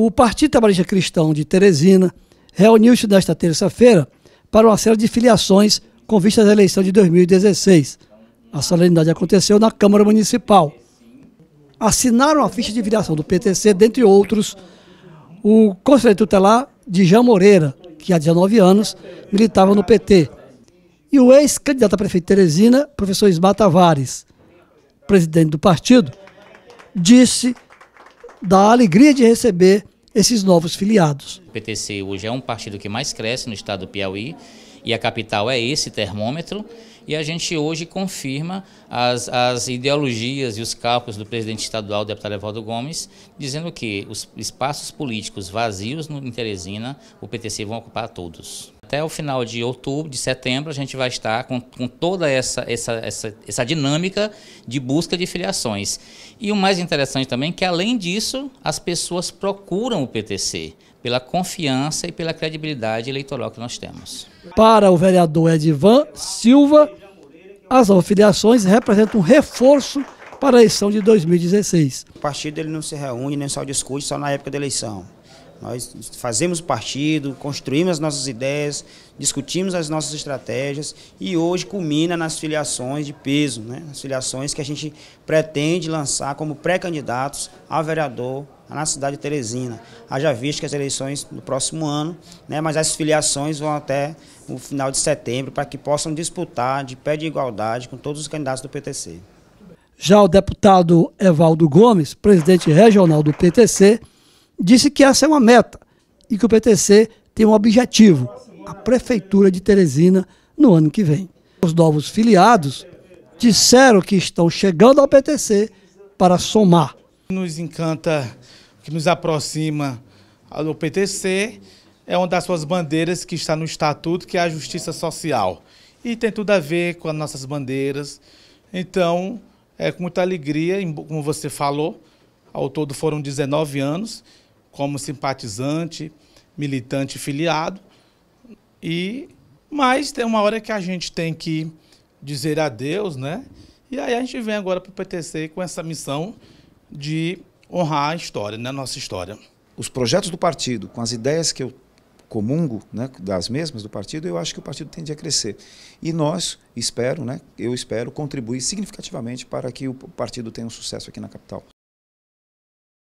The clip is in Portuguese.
O Partido Trabalhista Cristão de Teresina reuniu-se nesta terça-feira para uma série de filiações com vista à eleição de 2016. A solenidade aconteceu na Câmara Municipal. Assinaram a ficha de filiação do PTC, dentre outros, o conselheiro tutelar de Jean Moreira, que há 19 anos militava no PT, e o ex-candidato a prefeito de Teresina, professor Ismar Tavares, presidente do partido, disse da alegria de receber esses novos filiados. O PTC hoje é um partido que mais cresce no estado do Piauí e a capital é esse termômetro. E a gente hoje confirma as, as ideologias e os cálculos do presidente estadual, deputado Evaldo Gomes, dizendo que os espaços políticos vazios no, em Teresina, o PTC vão ocupar todos. Até o final de outubro, de setembro, a gente vai estar com, com toda essa, essa, essa, essa dinâmica de busca de filiações. E o mais interessante também é que, além disso, as pessoas procuram o PTC pela confiança e pela credibilidade eleitoral que nós temos. Para o vereador Edvan Silva, as filiações representam um reforço para a eleição de 2016. O partido ele não se reúne, nem só discute, só na época da eleição. Nós fazemos partido, construímos as nossas ideias, discutimos as nossas estratégias e hoje culmina nas filiações de peso, né? as filiações que a gente pretende lançar como pré-candidatos a vereador na cidade de Teresina. Haja visto que as eleições no próximo ano, né, mas as filiações vão até o final de setembro para que possam disputar de pé de igualdade com todos os candidatos do PTC. Já o deputado Evaldo Gomes, presidente regional do PTC, disse que essa é uma meta e que o PTC tem um objetivo, a Prefeitura de Teresina no ano que vem. Os novos filiados disseram que estão chegando ao PTC para somar. Nos encanta, que nos aproxima ao PTC, é uma das suas bandeiras que está no estatuto, que é a justiça social. E tem tudo a ver com as nossas bandeiras. Então, é com muita alegria, como você falou, ao todo foram 19 anos, como simpatizante, militante filiado. E mas tem uma hora que a gente tem que dizer adeus, né? E aí a gente vem agora para o PTC com essa missão de honrar a história, né? Nossa história. Os projetos do partido, com as ideias que eu comungo, né, das mesmas do partido, eu acho que o partido tende a crescer. E nós, espero, né, eu espero contribuir significativamente para que o partido tenha um sucesso aqui na capital.